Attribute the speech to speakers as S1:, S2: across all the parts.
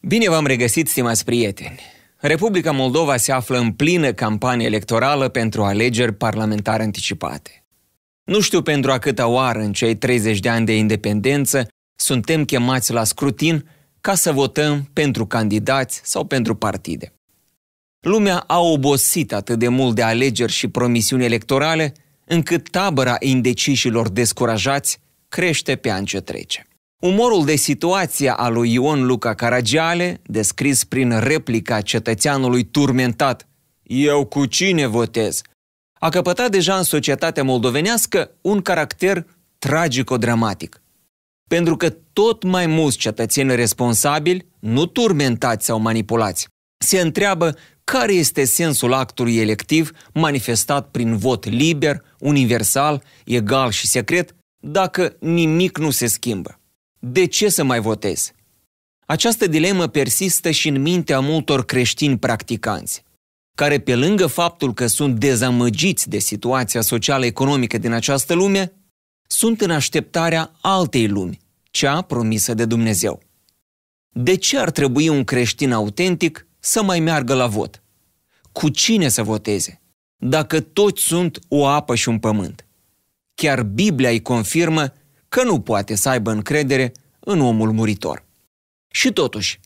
S1: Bine v-am regăsit, stimați prieteni! Republica Moldova se află în plină campanie electorală pentru alegeri parlamentare anticipate. Nu știu pentru a câta oară în cei 30 de ani de independență suntem chemați la scrutin ca să votăm pentru candidați sau pentru partide. Lumea a obosit atât de mult de alegeri și promisiuni electorale – încât tabăra indecișilor descurajați crește pe an ce trece. Umorul de situația a lui Ion Luca Caragiale, descris prin replica cetățeanului turmentat Eu cu cine votez? a căpătat deja în societatea moldovenească un caracter tragico-dramatic. Pentru că tot mai mulți cetățeni responsabili, nu turmentați sau manipulați, se întreabă care este sensul actului electiv manifestat prin vot liber, universal, egal și secret, dacă nimic nu se schimbă? De ce să mai votez? Această dilemă persistă și în mintea multor creștini practicanți, care pe lângă faptul că sunt dezamăgiți de situația socială-economică din această lume, sunt în așteptarea altei lumi, cea promisă de Dumnezeu. De ce ar trebui un creștin autentic să mai meargă la vot. Cu cine să voteze? Dacă toți sunt o apă și un pământ. Chiar Biblia îi confirmă că nu poate să aibă încredere în omul muritor. Și totuși,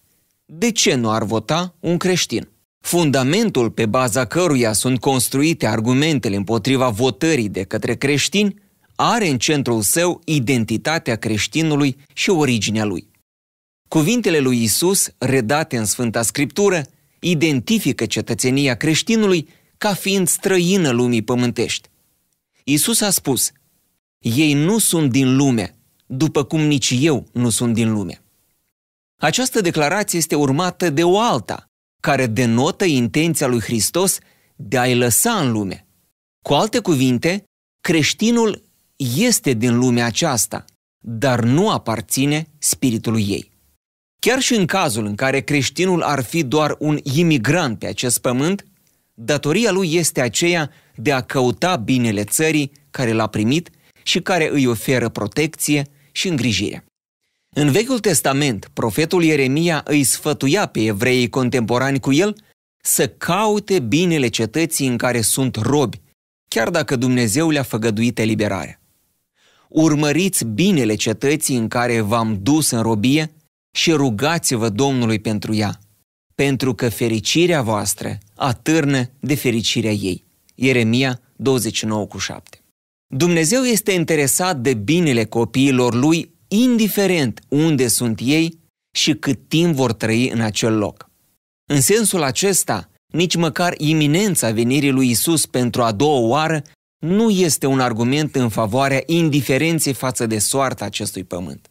S1: de ce nu ar vota un creștin? Fundamentul pe baza căruia sunt construite argumentele împotriva votării de către creștini are în centrul său identitatea creștinului și originea lui. Cuvintele lui Isus, redate în Sfânta Scriptură, identifică cetățenia creștinului ca fiind străină lumii pământești. Isus a spus, ei nu sunt din lume, după cum nici eu nu sunt din lume. Această declarație este urmată de o alta, care denotă intenția lui Hristos de a-i lăsa în lume. Cu alte cuvinte, creștinul este din lumea aceasta, dar nu aparține spiritului ei. Chiar și în cazul în care creștinul ar fi doar un imigrant pe acest pământ, datoria lui este aceea de a căuta binele țării care l-a primit și care îi oferă protecție și îngrijire. În Vechiul Testament, profetul Ieremia îi sfătuia pe evreii contemporani cu el să caute binele cetății în care sunt robi, chiar dacă Dumnezeu le-a făgăduit eliberarea. Urmăriți binele cetății în care v-am dus în robie și rugați-vă Domnului pentru ea, pentru că fericirea voastră atârnă de fericirea ei. Ieremia 29,7 Dumnezeu este interesat de binele copiilor lui, indiferent unde sunt ei și cât timp vor trăi în acel loc. În sensul acesta, nici măcar iminența venirii lui Isus pentru a doua oară nu este un argument în favoarea indiferenței față de soarta acestui pământ.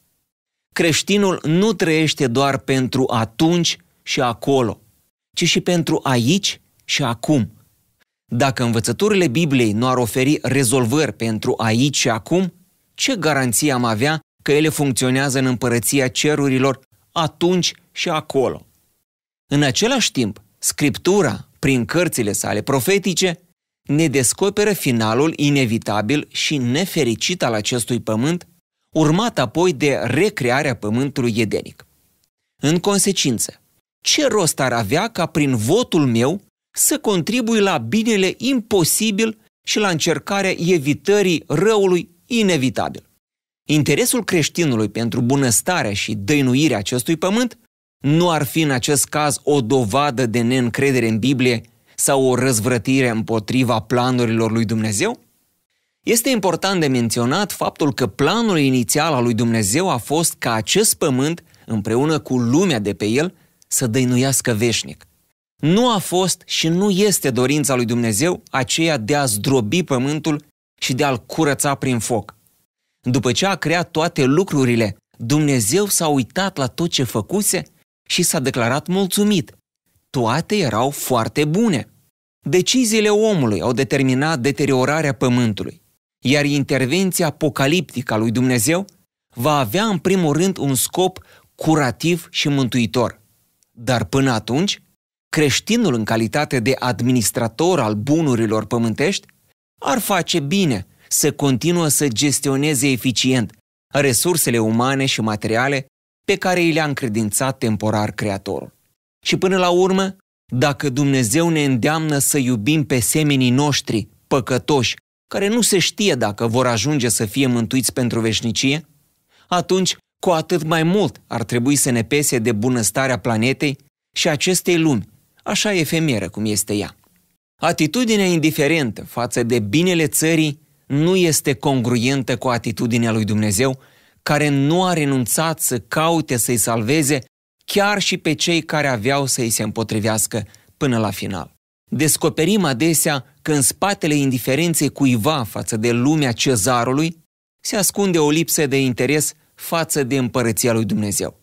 S1: Creștinul nu trăiește doar pentru atunci și acolo, ci și pentru aici și acum. Dacă învățăturile Bibliei nu ar oferi rezolvări pentru aici și acum, ce garanție am avea că ele funcționează în împărăția cerurilor atunci și acolo? În același timp, Scriptura, prin cărțile sale profetice, ne descoperă finalul inevitabil și nefericit al acestui pământ urmat apoi de recrearea pământului edenic. În consecință, ce rost ar avea ca prin votul meu să contribui la binele imposibil și la încercarea evitării răului inevitabil? Interesul creștinului pentru bunăstarea și dăinuirea acestui pământ nu ar fi în acest caz o dovadă de neîncredere în Biblie sau o răzvrătire împotriva planurilor lui Dumnezeu? Este important de menționat faptul că planul inițial al lui Dumnezeu a fost ca acest pământ, împreună cu lumea de pe el, să dăinuiască veșnic. Nu a fost și nu este dorința lui Dumnezeu aceea de a zdrobi pământul și de a-l curăța prin foc. După ce a creat toate lucrurile, Dumnezeu s-a uitat la tot ce făcuse și s-a declarat mulțumit. Toate erau foarte bune. Deciziile omului au determinat deteriorarea pământului iar intervenția apocaliptică a lui Dumnezeu va avea în primul rând un scop curativ și mântuitor. Dar până atunci, creștinul în calitate de administrator al bunurilor pământești ar face bine să continuă să gestioneze eficient resursele umane și materiale pe care i le-a încredințat temporar Creatorul. Și până la urmă, dacă Dumnezeu ne îndeamnă să iubim pe seminii noștri păcătoși care nu se știe dacă vor ajunge să fie mântuiți pentru veșnicie, atunci cu atât mai mult ar trebui să ne pese de bunăstarea planetei și acestei lumi, așa efemeră cum este ea. Atitudinea indiferentă față de binele țării nu este congruentă cu atitudinea lui Dumnezeu, care nu a renunțat să caute să-i salveze chiar și pe cei care aveau să-i se împotrivească până la final. Descoperim adesea că în spatele indiferenței cuiva față de lumea cezarului se ascunde o lipsă de interes față de împărăția lui Dumnezeu.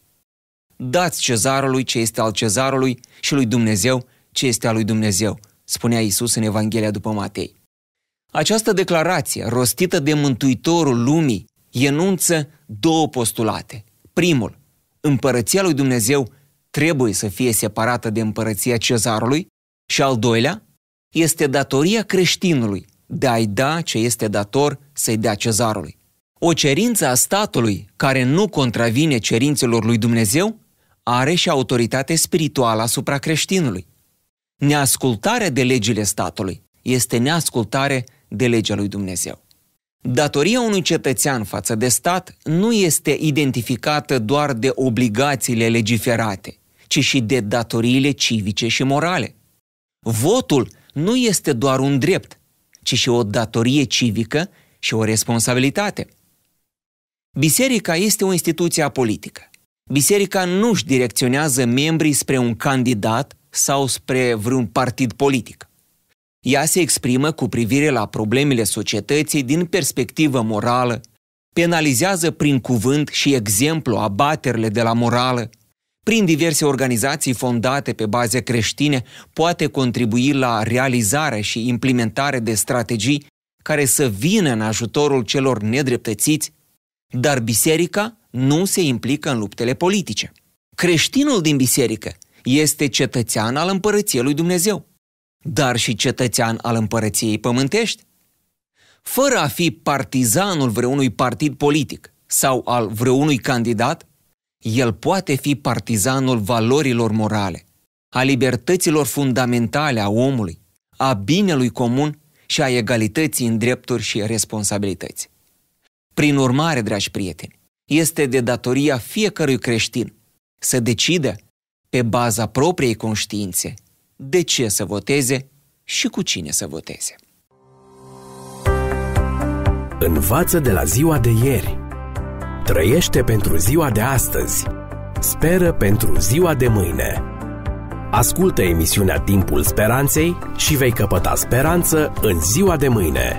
S1: Dați cezarului ce este al cezarului și lui Dumnezeu ce este al lui Dumnezeu, spunea Isus în Evanghelia după Matei. Această declarație, rostită de Mântuitorul lumii, enunță două postulate. Primul, împărăția lui Dumnezeu trebuie să fie separată de împărăția cezarului și al doilea, este datoria creștinului de a-i da ce este dator să-i dea cezarului. O cerință a statului care nu contravine cerințelor lui Dumnezeu are și autoritate spirituală asupra creștinului. Neascultarea de legile statului este neascultare de legea lui Dumnezeu. Datoria unui cetățean față de stat nu este identificată doar de obligațiile legiferate, ci și de datoriile civice și morale. Votul nu este doar un drept, ci și o datorie civică și o responsabilitate. Biserica este o instituție politică. Biserica nu își direcționează membrii spre un candidat sau spre vreun partid politic. Ea se exprimă cu privire la problemele societății din perspectivă morală, penalizează prin cuvânt și exemplu abaterile de la morală, prin diverse organizații fondate pe baze creștine, poate contribui la realizarea și implementare de strategii care să vină în ajutorul celor nedreptățiți, dar biserica nu se implică în luptele politice. Creștinul din biserică este cetățean al împărăției lui Dumnezeu, dar și cetățean al împărăției pământești. Fără a fi partizanul vreunui partid politic sau al vreunui candidat, el poate fi partizanul valorilor morale, a libertăților fundamentale a omului, a binelui comun și a egalității în drepturi și responsabilități. Prin urmare, dragi prieteni, este de datoria fiecărui creștin să decide, pe baza propriei conștiințe, de ce să voteze și cu cine să voteze. Învață de la ziua de ieri. Trăiește pentru ziua de astăzi. Speră pentru ziua de mâine. Ascultă emisiunea Timpul Speranței și vei căpăta speranță în ziua de mâine.